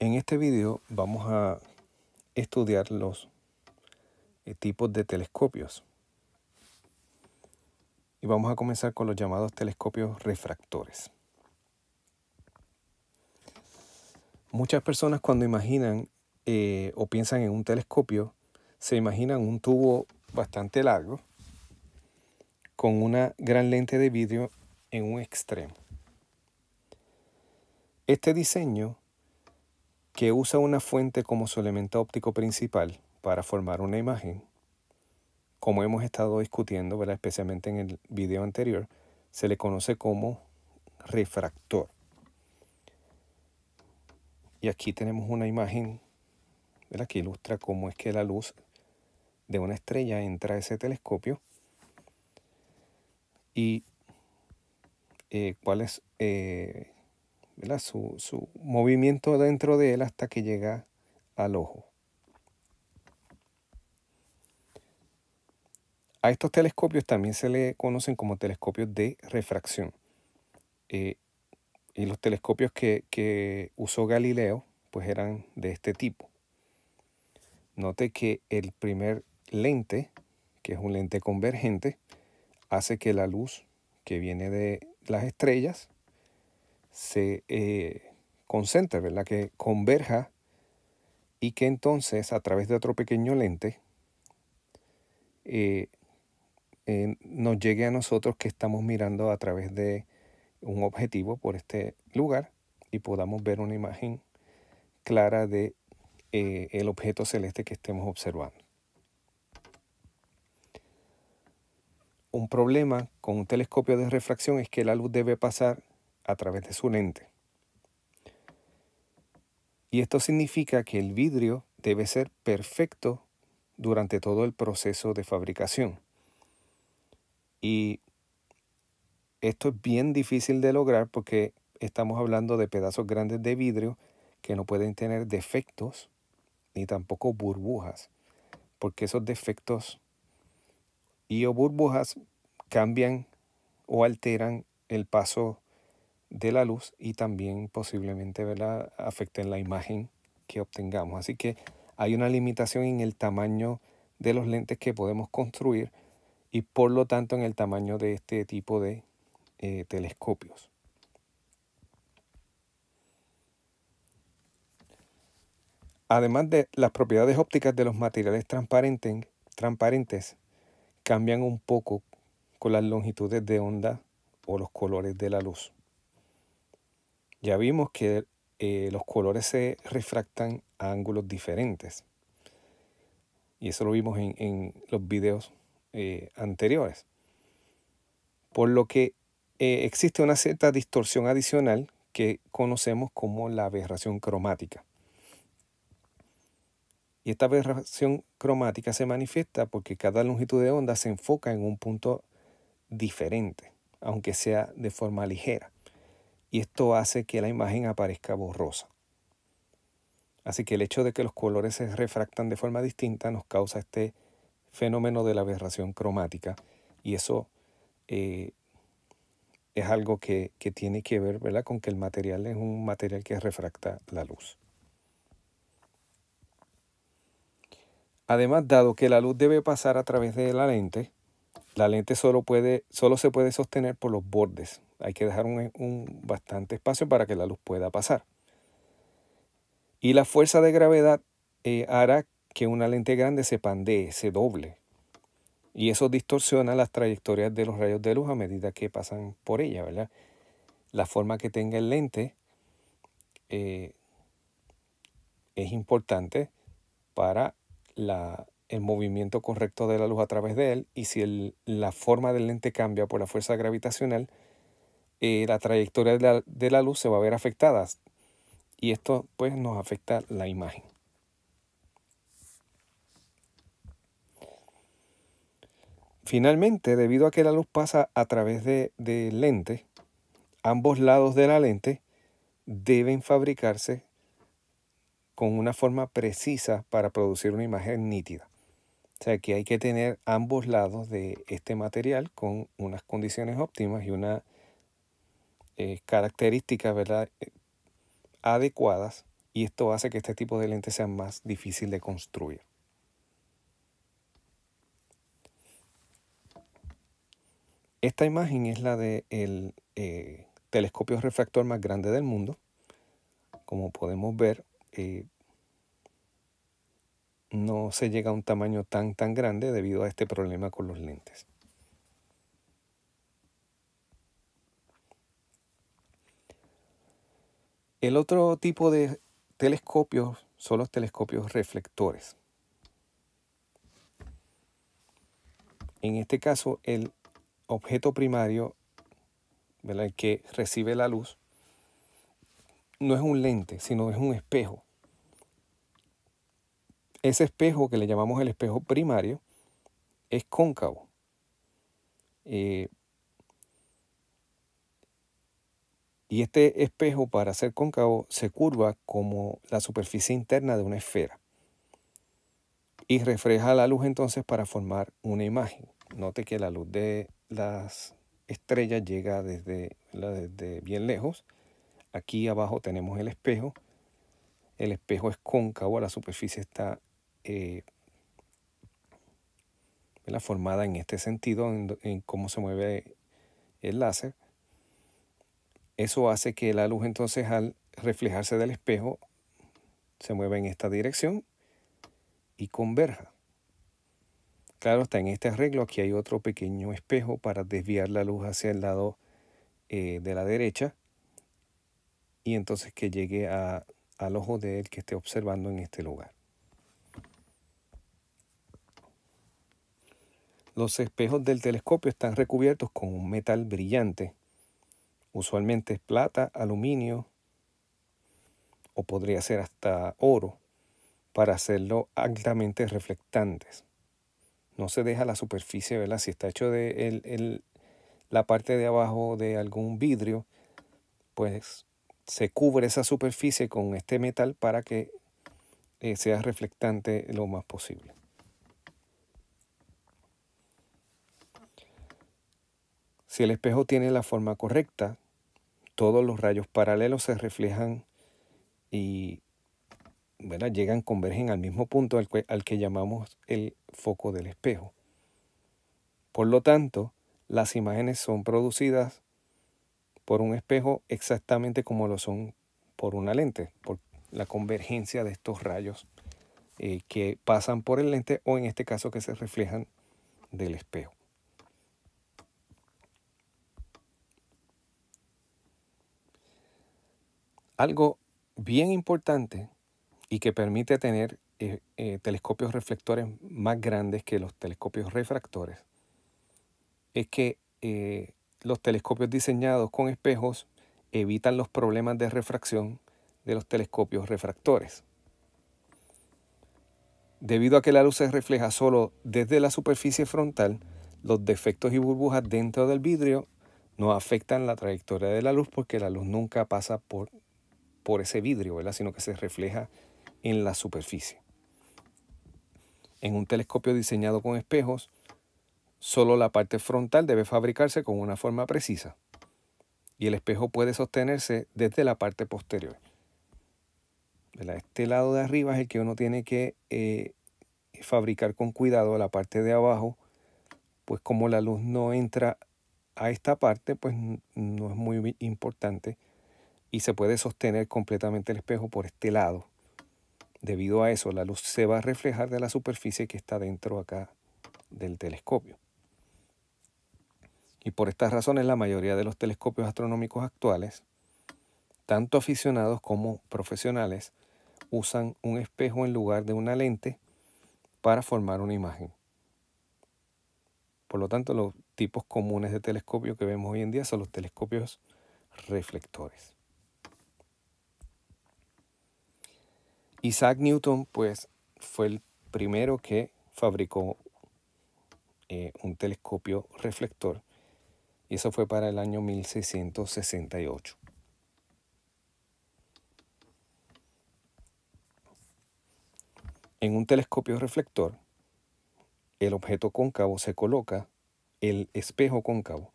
En este video vamos a estudiar los eh, tipos de telescopios. Y vamos a comenzar con los llamados telescopios refractores. Muchas personas cuando imaginan eh, o piensan en un telescopio, se imaginan un tubo bastante largo con una gran lente de vidrio en un extremo. Este diseño que usa una fuente como su elemento óptico principal para formar una imagen, como hemos estado discutiendo, ¿verdad? especialmente en el video anterior, se le conoce como refractor. Y aquí tenemos una imagen que ilustra cómo es que la luz de una estrella entra a ese telescopio y eh, cuál es eh, su, movimiento dentro de él hasta que llega al ojo. A estos telescopios también se le conocen como telescopios de refracción. Eh, y los telescopios que, que, usó Galileo pues eran de este tipo. Note que el primer lente, que es un lente convergente, hace que la luz que viene de las estrellas se eh, concentre, ¿verdad? que converja y que entonces a través de otro pequeño lente eh, eh, nos llegue a nosotros que estamos mirando a través de un objetivo por este lugar y podamos ver una imagen clara de eh, el objeto celeste que estemos observando. Un problema con un telescopio de refracción es que la luz debe pasar a través de su lente. Y esto significa que el vidrio debe ser perfecto durante todo el proceso de fabricación. Y esto es bien difícil de lograr porque estamos hablando de pedazos grandes de vidrio que no pueden tener defectos ni tampoco burbujas, porque esos defectos y o burbujas cambian o alteran el paso de la luz y también posiblemente afecten la imagen que obtengamos. Así que hay una limitación en el tamaño de los lentes que podemos construir y por lo tanto en el tamaño de este tipo de eh, telescopios. Además de las propiedades ópticas de los materiales transparentes cambian un poco con las longitudes de onda o los colores de la luz. Ya vimos que eh, los colores se refractan a ángulos diferentes. Y eso lo vimos en, los videos eh, anteriores. Por lo que eh, existe una cierta distorsión adicional que conocemos como la aberración cromática. Y esta aberración cromática se manifiesta porque cada longitud de onda se enfoca en un punto diferente, aunque sea de forma ligera y esto hace que la imagen aparezca borrosa. Así que el hecho de que los colores se refractan de forma distinta nos causa este fenómeno de la aberración cromática y eso eh, es algo que, tiene que ver con que el material es un material que refracta la luz. Además, dado que la luz debe pasar a través de la lente, la lente solo, puede, solo se puede sostener por los bordes, hay que dejar un, bastante espacio para que la luz pueda pasar. Y la fuerza de gravedad eh, hará que una lente grande se pandee, se doble. Y eso distorsiona las trayectorias de los rayos de luz a medida que pasan por ella, ¿verdad? La forma que tenga el lente eh, es importante para el movimiento correcto de la luz a través de él. Y si la forma del lente cambia por la fuerza gravitacional, eh, la trayectoria de la, luz se va a ver afectada y esto pues nos afecta la imagen. Finalmente, debido a que la luz pasa a través de, de lente, ambos lados de la lente deben fabricarse con una forma precisa para producir una imagen nítida. O sea que hay que tener ambos lados de este material con unas condiciones óptimas y una eh, características ¿verdad? Eh, adecuadas y esto hace que este tipo de lentes sean más difícil de construir. Esta imagen es la del eh, telescopio refractor más grande del mundo. Como podemos ver, no se llega a un tamaño tan tan grande debido a este problema con los lentes. El otro tipo de telescopios son los telescopios reflectores. En este caso, el objeto primario, que recibe la luz, no es un lente, sino es un espejo. Ese espejo que le llamamos el espejo primario es cóncavo. Eh, y este espejo para ser cóncavo se curva como la superficie interna de una esfera y refleja la luz entonces para formar una imagen. Note que la luz de las estrellas llega desde, bien lejos. Aquí abajo tenemos el espejo. El espejo es cóncavo, la superficie está eh, formada en este sentido, en cómo se mueve el láser eso hace que la luz entonces al reflejarse del espejo se mueva en esta dirección y converja. Claro, está en este arreglo aquí hay otro pequeño espejo para desviar la luz hacia el lado eh, de la derecha y entonces que llegue al ojo de él que esté observando en este lugar. Los espejos del telescopio están recubiertos con un metal brillante Usualmente es plata, aluminio o podría ser hasta oro para hacerlo altamente reflectantes. No se deja la superficie, ¿verdad? Si está hecho de la parte de abajo de algún vidrio, pues se cubre esa superficie con este metal para que eh, sea reflectante lo más posible. Si el espejo tiene la forma correcta, todos los rayos paralelos se reflejan y llegan, convergen al mismo punto al que, llamamos el foco del espejo. Por lo tanto, las imágenes son producidas por un espejo exactamente como lo son por una lente, por la convergencia de estos rayos eh, que pasan por el lente o en este caso que se reflejan del espejo. Algo bien importante y que permite tener eh, eh, telescopios reflectores más grandes que los telescopios refractores es que eh, los telescopios diseñados con espejos evitan los problemas de refracción de los telescopios refractores. Debido a que la luz se refleja solo desde la superficie frontal, los defectos y burbujas dentro del vidrio no afectan la trayectoria de la luz porque la luz nunca pasa por por ese vidrio, ¿verdad? sino que se refleja en la superficie. En un telescopio diseñado con espejos, solo la parte frontal debe fabricarse con una forma precisa y el espejo puede sostenerse desde la parte posterior. Este lado de arriba es el que uno tiene que eh, fabricar con cuidado, la parte de abajo, pues como la luz no entra a esta parte, pues no es muy importante y se puede sostener completamente el espejo por este lado. Debido a eso, la luz se va a reflejar de la superficie que está dentro acá del telescopio. Y por estas razones la mayoría de los telescopios astronómicos actuales, tanto aficionados como profesionales, usan un espejo en lugar de una lente para formar una imagen. Por lo tanto, los tipos comunes de telescopio que vemos hoy en día son los telescopios reflectores. Isaac Newton, pues, fue el primero que fabricó eh, un telescopio reflector y eso fue para el año 1668. En un telescopio reflector, el objeto cóncavo se coloca, el espejo cóncavo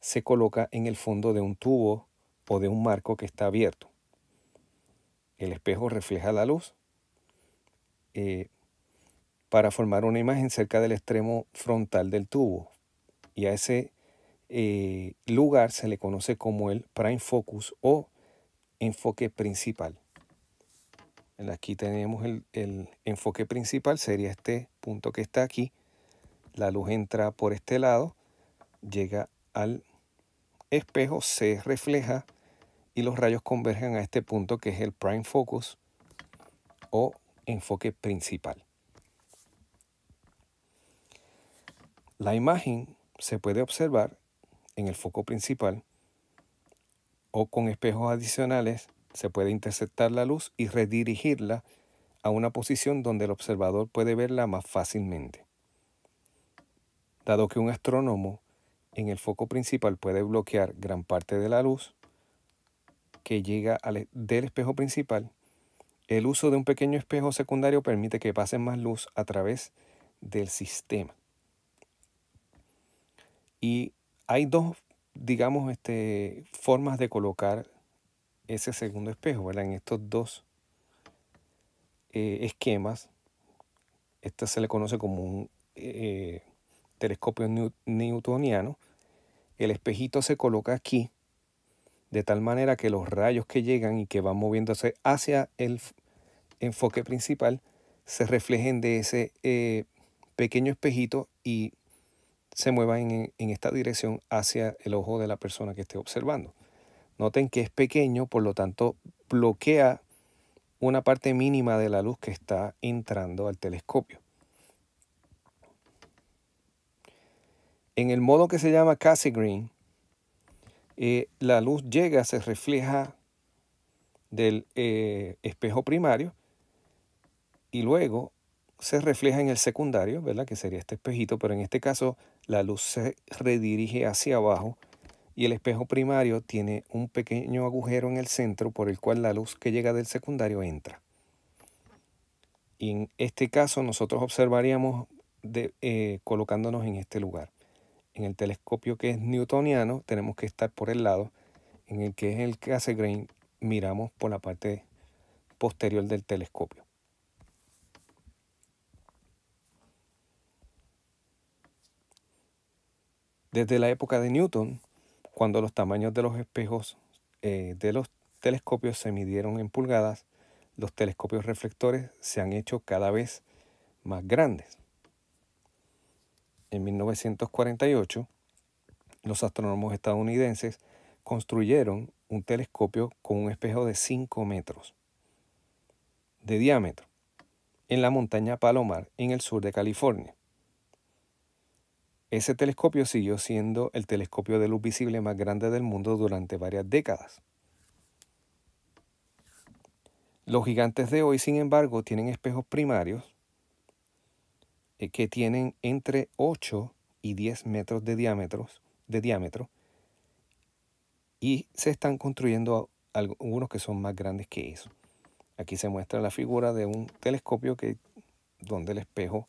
se coloca en el fondo de un tubo o de un marco que está abierto el espejo refleja la luz eh, para formar una imagen cerca del extremo frontal del tubo. Y a ese eh, lugar se le conoce como el prime focus o enfoque principal. Aquí tenemos el, el enfoque principal, sería este punto que está aquí. La luz entra por este lado, llega al espejo, se refleja y los rayos convergen a este punto que es el prime focus o enfoque principal. La imagen se puede observar en el foco principal o con espejos adicionales se puede interceptar la luz y redirigirla a una posición donde el observador puede verla más fácilmente. Dado que un astrónomo en el foco principal puede bloquear gran parte de la luz, que llega e, del espejo principal, el uso de un pequeño espejo secundario permite que pase más luz a través del sistema. Y hay dos, digamos, este, formas de colocar ese segundo espejo, ¿verdad? En estos dos eh, esquemas. Este se le conoce como un eh, telescopio newtoniano. El espejito se coloca aquí de tal manera que los rayos que llegan y que van moviéndose hacia el enfoque principal se reflejen de ese eh, pequeño espejito y se muevan en, en esta dirección hacia el ojo de la persona que esté observando. Noten que es pequeño, por lo tanto bloquea una parte mínima de la luz que está entrando al telescopio. En el modo que se llama Cassie Green, eh, la luz llega, se refleja del eh, espejo primario y luego se refleja en el secundario, ¿verdad? Que sería este espejito, pero en este caso la luz se redirige hacia abajo y el espejo primario tiene un pequeño agujero en el centro por el cual la luz que llega del secundario entra. en este caso nosotros observaríamos eh, colocándonos en este lugar. En el telescopio que es newtoniano tenemos que estar por el lado. En el que es el Cassegrain miramos por la parte posterior del telescopio. Desde la época de Newton, cuando los tamaños de los espejos eh, de los telescopios se midieron en pulgadas, los telescopios reflectores se han hecho cada vez más grandes. En 1948, los astrónomos estadounidenses construyeron un telescopio con un espejo de 5 metros de diámetro en la montaña Palomar, en el sur de California. Ese telescopio siguió siendo el telescopio de luz visible más grande del mundo durante varias décadas. Los gigantes de hoy, sin embargo, tienen espejos primarios eh, que tienen entre 8 y 10 metros de diámetro, de diámetro y se están construyendo algunos que son más grandes que eso. Aquí se muestra la figura de un telescopio que, donde el espejo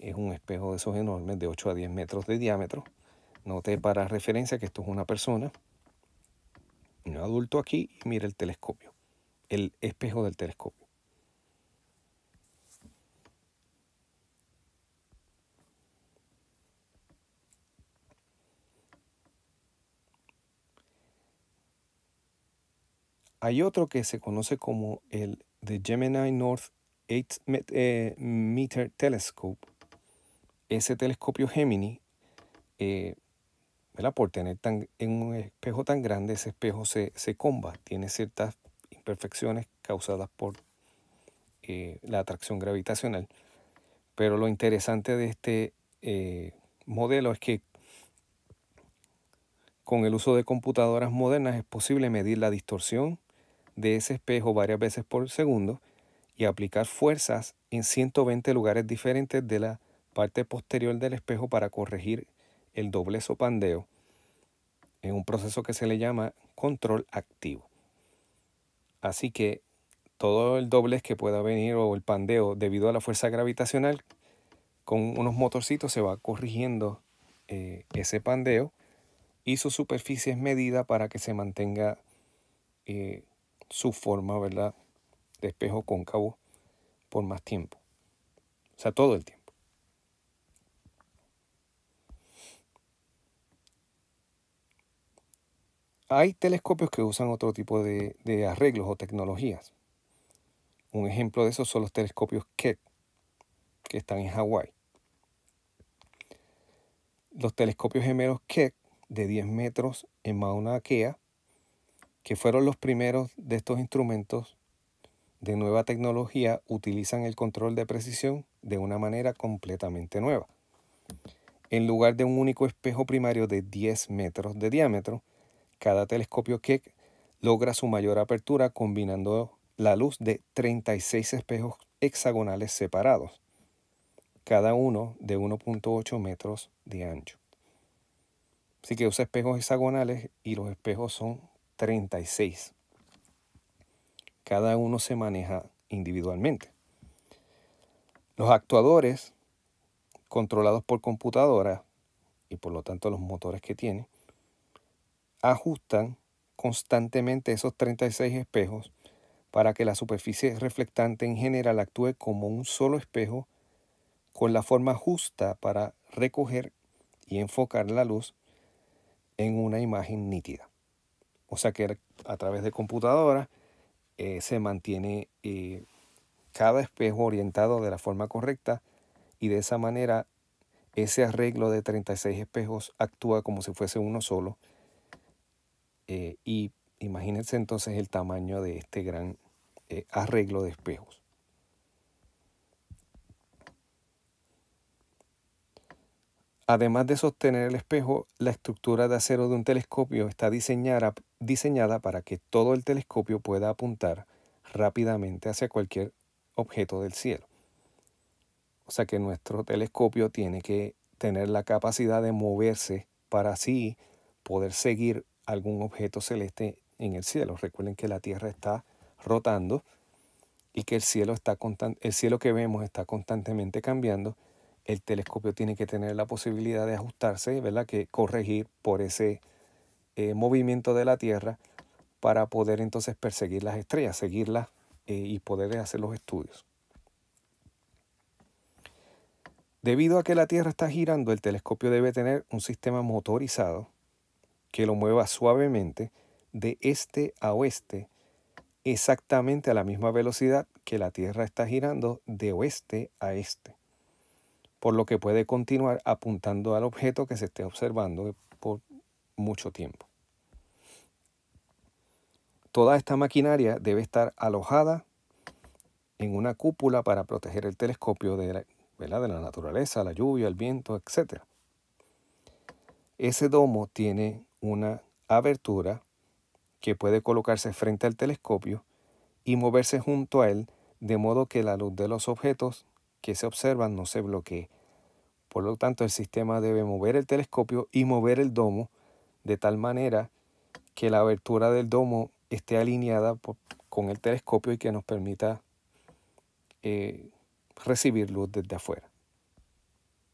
es un espejo de esos enormes de 8 a 10 metros de diámetro. Note para referencia que esto es una persona, un adulto aquí, y mira el telescopio, el espejo del telescopio. Hay otro que se conoce como el The Gemini North 8 eh, Meter Telescope. Ese telescopio Gemini, eh, por tener en un espejo tan grande, ese espejo se, comba, tiene ciertas imperfecciones causadas por eh, la atracción gravitacional. Pero lo interesante de este modelo es que con el uso de computadoras modernas es posible medir la distorsión, de ese espejo varias veces por segundo y aplicar fuerzas en 120 lugares diferentes de la parte posterior del espejo para corregir el doblez o pandeo en un proceso que se le llama control activo. Así que todo el doblez que pueda venir o el pandeo debido a la fuerza gravitacional con unos motorcitos se va corrigiendo eh, ese pandeo y su superficie es medida para que se mantenga eh, su forma, ¿verdad? De espejo cóncavo por más tiempo. O sea, todo el tiempo. Hay telescopios que usan otro tipo de, arreglos o tecnologías. Un ejemplo de eso son los telescopios Keck, e que están en Hawái. Los telescopios gemelos Keck e de 10 metros en Mauna Kea que fueron los primeros de estos instrumentos de nueva tecnología, utilizan el control de precisión de una manera completamente nueva. En lugar de un único espejo primario de 10 metros de diámetro, cada telescopio Keck logra su mayor apertura combinando la luz de 36 espejos hexagonales separados, cada uno de 1.8 metros de ancho. Así que usa espejos hexagonales y los espejos son 36. Cada uno se maneja individualmente. Los actuadores, controlados por computadora y por lo tanto los motores que tiene, ajustan constantemente esos 36 espejos para que la superficie reflectante en general actúe como un solo espejo con la forma justa para recoger y enfocar la luz en una imagen nítida. O sea que a través de computadora eh, se mantiene eh, cada espejo orientado de la forma correcta y de esa manera ese arreglo de 36 espejos actúa como si fuese uno solo. Eh, y imagínense entonces el tamaño de este gran arreglo de espejos. Además de sostener el espejo, la estructura de acero de un telescopio está diseñada, diseñada para que todo el telescopio pueda apuntar rápidamente hacia cualquier objeto del cielo. O sea que nuestro telescopio tiene que tener la capacidad de moverse para así poder seguir algún objeto celeste en el cielo. Recuerden que la Tierra está rotando y que el cielo, está el cielo que vemos está constantemente cambiando el telescopio tiene que tener la posibilidad de ajustarse, ¿verdad? Que corregir por ese eh, movimiento de la Tierra para poder entonces perseguir las estrellas, seguirlas eh, y poder hacer los estudios. Debido a que la Tierra está girando, el telescopio debe tener un sistema motorizado que lo mueva suavemente de este a oeste exactamente a la misma velocidad que la Tierra está girando de oeste a este por lo que puede continuar apuntando al objeto que se esté observando por mucho tiempo. Toda esta maquinaria debe estar alojada en una cúpula para proteger el telescopio de la, de la naturaleza, la lluvia, el viento, etc. Ese domo tiene una abertura que puede colocarse frente al telescopio y moverse junto a él de modo que la luz de los objetos que se observan no se bloquee. Por lo tanto, el sistema debe mover el telescopio y mover el domo de tal manera que la abertura del domo esté alineada con el telescopio y que nos permita eh, recibir luz desde afuera.